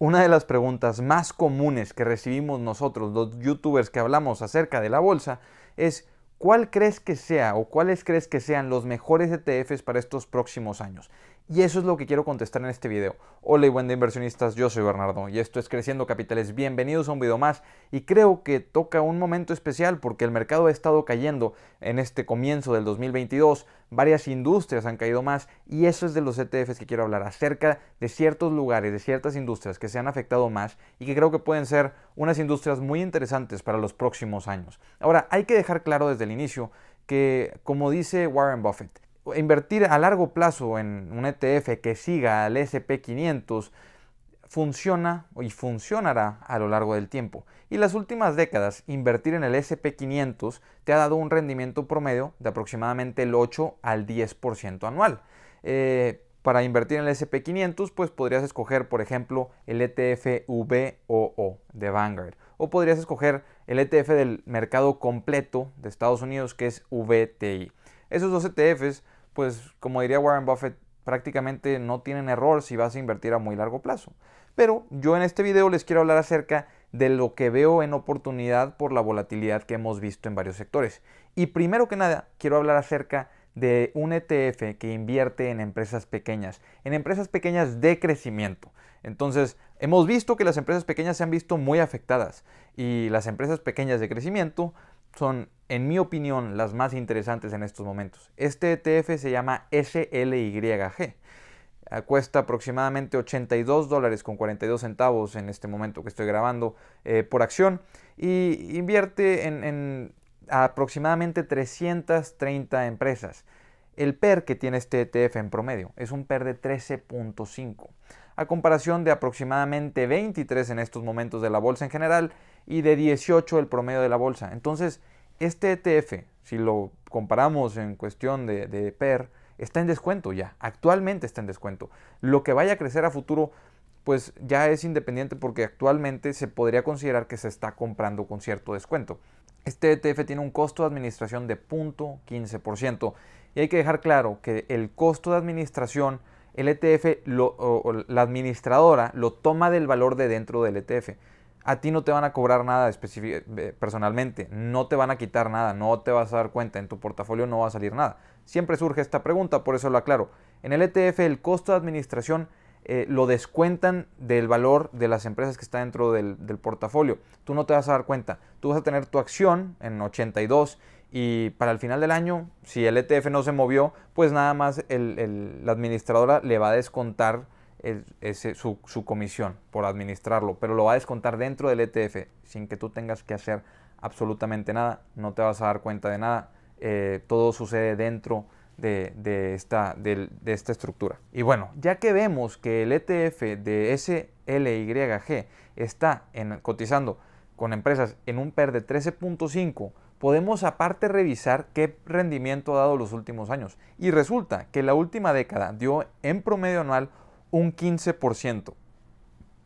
Una de las preguntas más comunes que recibimos nosotros, los youtubers que hablamos acerca de la bolsa, es ¿cuál crees que sea o cuáles crees que sean los mejores ETFs para estos próximos años? Y eso es lo que quiero contestar en este video. Hola y buen de inversionistas, yo soy Bernardo y esto es Creciendo Capitales. Bienvenidos a un video más y creo que toca un momento especial porque el mercado ha estado cayendo en este comienzo del 2022. Varias industrias han caído más y eso es de los ETFs que quiero hablar, acerca de ciertos lugares, de ciertas industrias que se han afectado más y que creo que pueden ser unas industrias muy interesantes para los próximos años. Ahora, hay que dejar claro desde el inicio que, como dice Warren Buffett, invertir a largo plazo en un ETF que siga al SP500 funciona y funcionará a lo largo del tiempo. Y las últimas décadas, invertir en el SP500 te ha dado un rendimiento promedio de aproximadamente el 8 al 10% anual. Eh, para invertir en el SP500, pues podrías escoger, por ejemplo, el ETF VOO de Vanguard. O podrías escoger el ETF del mercado completo de Estados Unidos, que es VTI. Esos dos ETFs pues como diría Warren Buffett, prácticamente no tienen error si vas a invertir a muy largo plazo. Pero yo en este video les quiero hablar acerca de lo que veo en oportunidad por la volatilidad que hemos visto en varios sectores. Y primero que nada, quiero hablar acerca de un ETF que invierte en empresas pequeñas, en empresas pequeñas de crecimiento. Entonces, hemos visto que las empresas pequeñas se han visto muy afectadas y las empresas pequeñas de crecimiento son, en mi opinión, las más interesantes en estos momentos. Este ETF se llama SLYG. Cuesta aproximadamente 82 dólares con 42 centavos en este momento que estoy grabando eh, por acción y invierte en, en aproximadamente 330 empresas. El PER que tiene este ETF en promedio es un PER de 13.5, a comparación de aproximadamente 23 en estos momentos de la bolsa en general y de 18 el promedio de la bolsa. Entonces, este ETF, si lo comparamos en cuestión de, PER, está en descuento ya. Actualmente está en descuento. Lo que vaya a crecer a futuro, pues ya es independiente porque actualmente se podría considerar que se está comprando con cierto descuento. Este ETF tiene un costo de administración de 0.15%. Y hay que dejar claro que el costo de administración, el ETF, la administradora lo toma del valor de dentro del ETF a ti no te van a cobrar nada eh, personalmente, no te van a quitar nada, no te vas a dar cuenta, en tu portafolio no va a salir nada. Siempre surge esta pregunta, por eso lo aclaro. En el ETF el costo de administración eh, lo descuentan del valor de las empresas que están dentro del, portafolio. Tú no te vas a dar cuenta. Tú vas a tener tu acción en 82 y para el final del año, si el ETF no se movió, pues nada más el, la administradora le va a descontar ese, eh, su, comisión por administrarlo, pero lo va a descontar dentro del ETF sin que tú tengas que hacer absolutamente nada, no te vas a dar cuenta de nada, eh, todo sucede dentro de, esta, de, esta estructura. Y bueno, ya que vemos que el ETF de SLYG está cotizando con empresas en un PER de 13.5, podemos aparte revisar qué rendimiento ha dado los últimos años. Y resulta que la última década dio en promedio anual un 15%.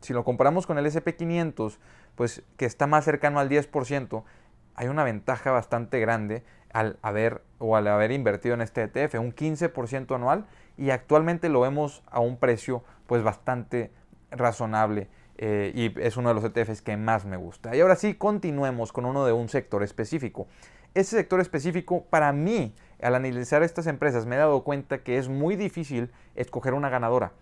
Si lo comparamos con el SP500, pues que está más cercano al 10%, hay una ventaja bastante grande al haber o al haber invertido en este ETF, un 15% anual y actualmente lo vemos a un precio pues bastante razonable eh, y es uno de los ETFs que más me gusta. Y ahora sí, continuemos con uno de un sector específico. Ese sector específico para mí, al analizar estas empresas, me he dado cuenta que es muy difícil escoger una ganadora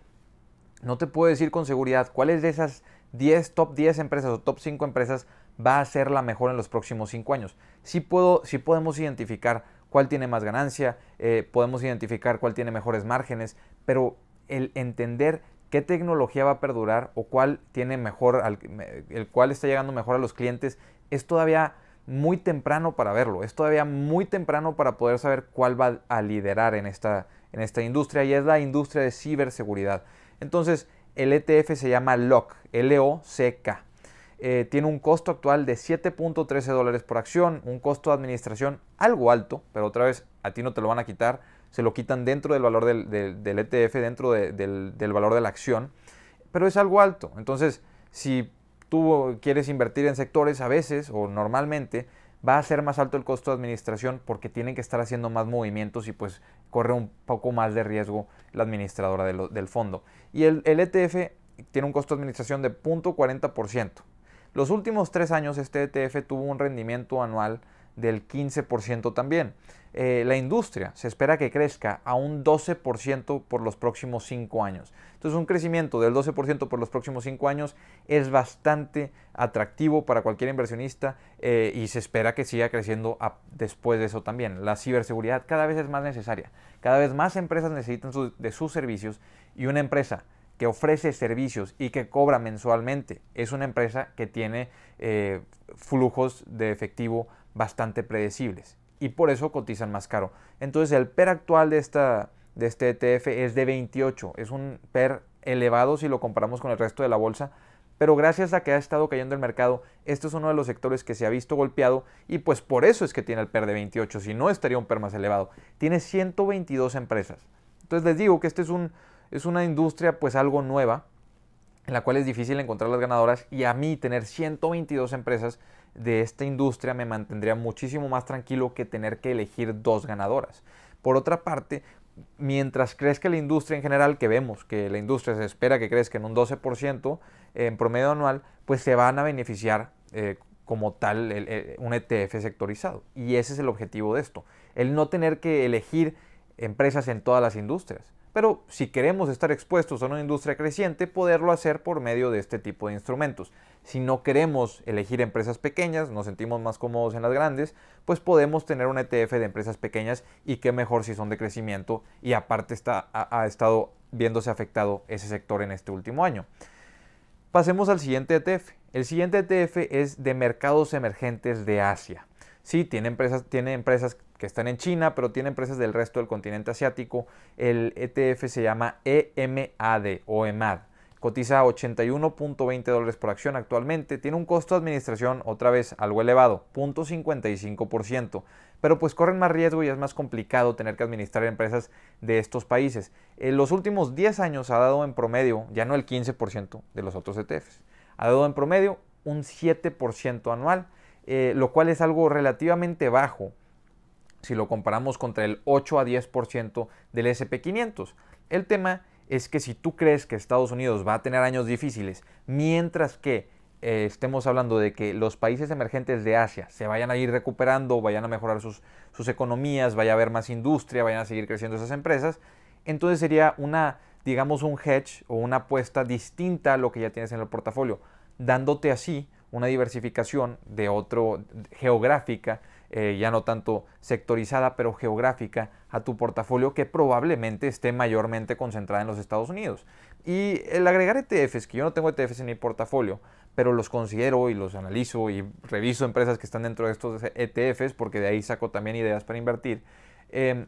no te puedo decir con seguridad cuáles de esas 10, top 10 empresas o top 5 empresas va a ser la mejor en los próximos 5 años. Sí, puedo, podemos identificar cuál tiene más ganancia, eh, podemos identificar cuál tiene mejores márgenes, pero el entender qué tecnología va a perdurar o cuál tiene mejor, el está llegando mejor a los clientes, es todavía muy temprano para verlo, es todavía muy temprano para poder saber cuál va a liderar en esta, en esta industria y es la industria de ciberseguridad. Entonces, el ETF se llama LOC, L-O-C-K. Eh, tiene un costo actual de 7.13 dólares por acción, un costo de administración algo alto, pero otra vez a ti no te lo van a quitar, se lo quitan dentro del valor del, ETF, e dentro del, del valor de la acción, pero es algo alto. Entonces, si tú quieres invertir en sectores a veces o normalmente, va a ser más alto el costo de administración porque tienen que estar haciendo más movimientos y pues corre un poco más de riesgo la administradora del fondo. Y el, ETF e tiene un costo de administración de 0.40%. Los últimos tres años este ETF tuvo un rendimiento anual del 15% también. Eh, la industria se espera que crezca a un 12% por los próximos cinco años. Entonces un crecimiento del 12% por los próximos cinco años es bastante atractivo para cualquier inversionista eh, y se espera que siga creciendo después de eso también. La ciberseguridad cada vez es más necesaria. Cada vez más empresas necesitan de sus servicios y una empresa que ofrece servicios y que cobra mensualmente es una empresa que tiene eh, flujos de efectivo bastante predecibles y por eso cotizan más caro. Entonces el PER actual de, esta, de este ETF es de 28, es un PER elevado si lo comparamos con el resto de la bolsa, pero gracias a que ha estado cayendo el mercado, este es uno de los sectores que se ha visto golpeado y pues por eso es que tiene el PER de 28, si no estaría un PER más elevado. Tiene 122 empresas. Entonces les digo que esta es, un, es una industria pues algo nueva, en la cual es difícil encontrar las ganadoras y a mí tener 122 empresas de esta industria me mantendría muchísimo más tranquilo que tener que elegir dos ganadoras. Por otra parte, mientras crezca la industria en general, que vemos que la industria se espera que crezca en un 12% en promedio anual, pues se van a beneficiar eh, como tal un ETF sectorizado. Y ese es el objetivo de esto, el no tener que elegir empresas en todas las industrias, pero si queremos estar expuestos a una industria creciente, poderlo hacer por medio de este tipo de instrumentos. Si no queremos elegir empresas pequeñas, nos sentimos más cómodos en las grandes, pues podemos tener un ETF de empresas pequeñas y qué mejor si son de crecimiento y aparte ha estado viéndose afectado ese sector en este último año. Pasemos al siguiente ETF. El siguiente ETF es de mercados emergentes de Asia. Sí, tiene empresas, tiene empresas que están en China, pero tiene empresas del resto del continente asiático. El ETF se llama EMAD o EMAD. Cotiza 81.20 dólares por acción actualmente. Tiene un costo de administración otra vez algo elevado, 0.55%. Pero pues corren más riesgo y es más complicado tener que administrar empresas de estos países. En los últimos 10 años ha dado en promedio, ya no el 15% de los otros ETFs, ha dado en promedio un 7% anual eh, lo cual es algo relativamente bajo si lo comparamos contra el 8 a 10% del SP500. El tema es que si tú crees que Estados Unidos va a tener años difíciles, mientras que eh, estemos hablando de que los países emergentes de Asia se vayan a ir recuperando, vayan a mejorar sus, sus economías, vaya a haber más industria, vayan a seguir creciendo esas empresas, entonces sería una, digamos, un hedge o una apuesta distinta a lo que ya tienes en el portafolio, dándote así una diversificación de otro geográfica, eh, ya no tanto sectorizada, pero geográfica a tu portafolio que probablemente esté mayormente concentrada en los Estados Unidos. Y el agregar ETFs, que yo no tengo ETFs en mi portafolio, pero los considero y los analizo y reviso empresas que están dentro de estos ETFs, porque de ahí saco también ideas para invertir. Eh,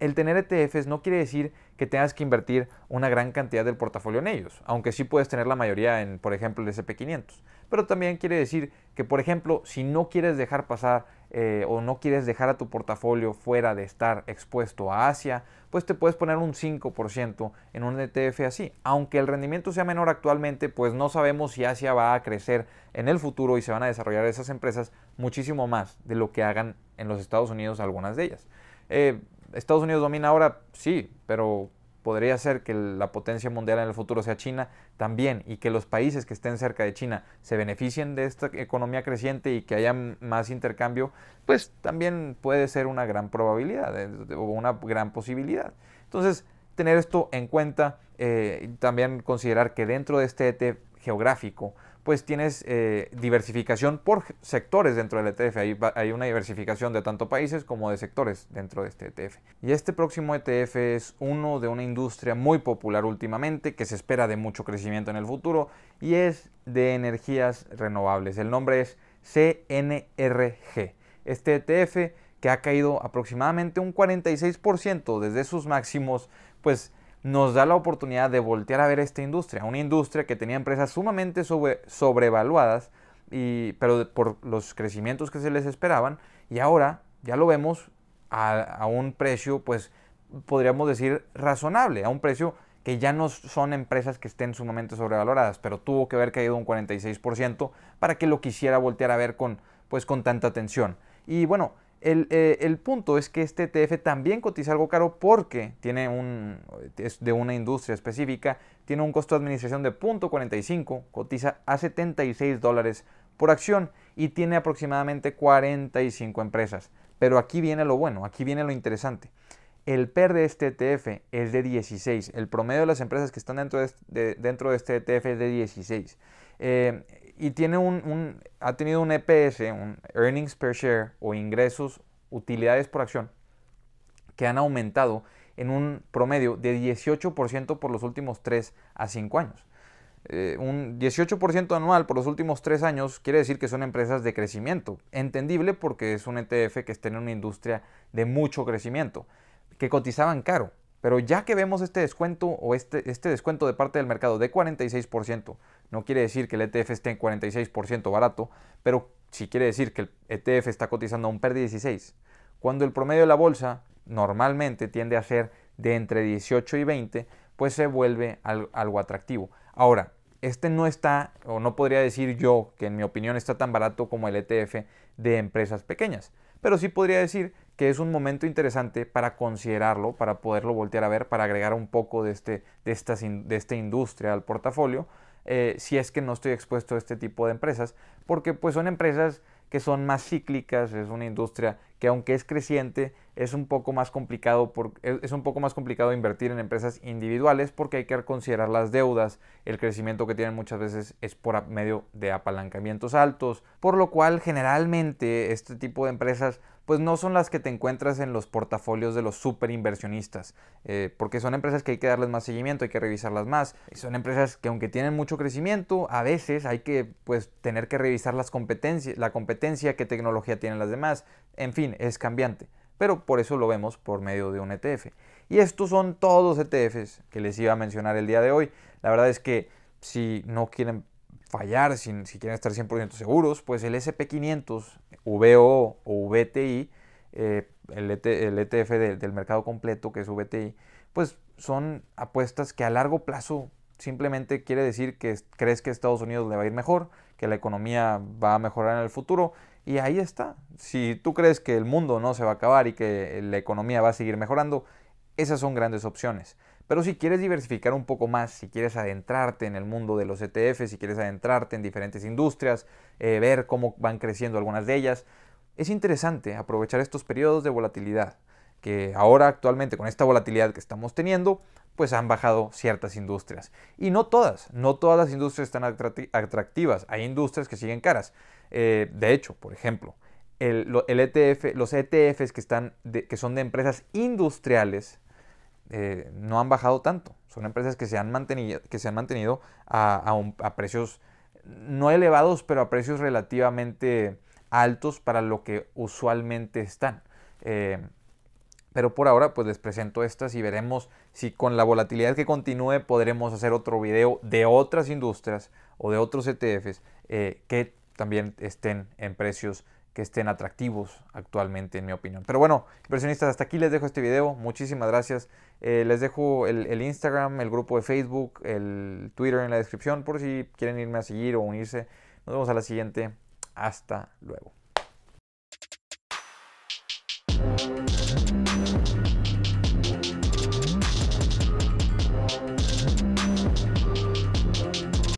el tener ETFs no quiere decir que tengas que invertir una gran cantidad del portafolio en ellos, aunque sí puedes tener la mayoría en, por ejemplo, el SP500. Pero también quiere decir que, por ejemplo, si no quieres dejar pasar eh, o no quieres dejar a tu portafolio fuera de estar expuesto a Asia, pues te puedes poner un 5% en un ETF así. Aunque el rendimiento sea menor actualmente, pues no sabemos si Asia va a crecer en el futuro y se van a desarrollar esas empresas muchísimo más de lo que hagan en los Estados Unidos algunas de ellas. Eh, Estados Unidos domina ahora, sí, pero podría ser que la potencia mundial en el futuro sea China también y que los países que estén cerca de China se beneficien de esta economía creciente y que haya más intercambio, pues también puede ser una gran probabilidad eh, o una gran posibilidad. Entonces, tener esto en cuenta, eh, y también considerar que dentro de este e geográfico, pues tienes eh, diversificación por sectores dentro del ETF. Hay, hay, una diversificación de tanto países como de sectores dentro de este ETF. Y este próximo ETF es uno de una industria muy popular últimamente que se espera de mucho crecimiento en el futuro y es de energías renovables. El nombre es CNRG. Este ETF que ha caído aproximadamente un 46% desde sus máximos, pues nos da la oportunidad de voltear a ver esta industria, una industria que tenía empresas sumamente sobrevaluadas, y, pero por los crecimientos que se les esperaban, y ahora ya lo vemos a, un precio, pues podríamos decir, razonable, a un precio que ya no son empresas que estén sumamente sobrevaloradas, pero tuvo que haber caído un 46% para que lo quisiera voltear a ver con, pues, con tanta atención. Y bueno, eh, el, punto es que este ETF también cotiza algo caro porque tiene es de una industria específica, tiene un costo de administración de 0.45, cotiza a 76 dólares por acción y tiene aproximadamente 45 empresas. Pero aquí viene lo bueno, aquí viene lo interesante. El PER de este ETF es de 16. El promedio de las empresas que están dentro de este, ETF es de 16 y tiene un, ha tenido un EPS, un Earnings Per Share o ingresos, utilidades por acción, que han aumentado en un promedio de 18% por los últimos 3 a 5 años. Eh, un 18% anual por los últimos 3 años quiere decir que son empresas de crecimiento. Entendible porque es un ETF que está en una industria de mucho crecimiento, que cotizaban caro. Pero ya que vemos este descuento o este, este descuento de parte del mercado de 46%, no quiere decir que el ETF esté en 46% barato, pero sí quiere decir que el ETF está cotizando a un PER 16, cuando el promedio de la bolsa normalmente tiende a ser de entre 18 y 20, pues se vuelve algo atractivo. Ahora, este no está, o no podría decir yo que en mi opinión está tan barato como el ETF de empresas pequeñas, pero sí podría decir que es un momento interesante para considerarlo, para poderlo voltear a ver, para agregar un poco de, este, de esta industria al portafolio, eh, si es que no estoy expuesto a este tipo de empresas, porque pues son empresas que son más cíclicas, es una industria que aunque es creciente, es un poco más complicado, es un poco más complicado invertir en empresas individuales porque hay que considerar las deudas, el crecimiento que tienen muchas veces es por medio de apalancamientos altos, por lo cual generalmente este tipo de empresas pues no son las que te encuentras en los portafolios de los super inversionistas, eh, porque son empresas que hay que darles más seguimiento, hay que revisarlas más. Son empresas que aunque tienen mucho crecimiento, a veces hay que pues tener que revisar las competencias, la competencia, qué tecnología tienen las demás. En fin, es cambiante, pero por eso lo vemos por medio de un ETF. Y estos son todos ETFs que les iba a mencionar el día de hoy. La verdad es que si no quieren fallar si quieren estar 100% seguros, pues el SP500, VO o VTI, eh, el, ETF e del mercado completo que es VTI, pues son apuestas que a largo plazo simplemente quiere decir que crees que Estados Unidos le va a ir mejor, que la economía va a mejorar en el futuro. Y ahí está. Si tú crees que el mundo no se va a acabar y que la economía va a seguir mejorando, esas son grandes opciones. Pero si quieres diversificar un poco más, si quieres adentrarte en el mundo de los ETFs, si quieres adentrarte en diferentes industrias, eh, ver cómo van creciendo algunas de ellas, es interesante aprovechar estos periodos de volatilidad que ahora actualmente con esta volatilidad que estamos teniendo, pues han bajado ciertas industrias. Y no todas, no todas las industrias están atractivas. Hay industrias que siguen caras. Eh, de hecho, por ejemplo, el, ETF, e los ETFs que, están que son de empresas industriales eh, no han bajado tanto. Son empresas que se han mantenido, que se han mantenido a, precios no elevados, pero a precios relativamente altos para lo que usualmente están. Eh, pero por ahora pues les presento estas y veremos si con la volatilidad que continúe podremos hacer otro video de otras industrias o de otros ETFs eh, que también estén en precios que estén atractivos actualmente, en mi opinión. Pero bueno, inversionistas, hasta aquí les dejo este video. Muchísimas gracias. Eh, les dejo el, Instagram, el grupo de Facebook, el Twitter en la descripción por si quieren irme a seguir o unirse. Nos vemos a la siguiente. Hasta luego.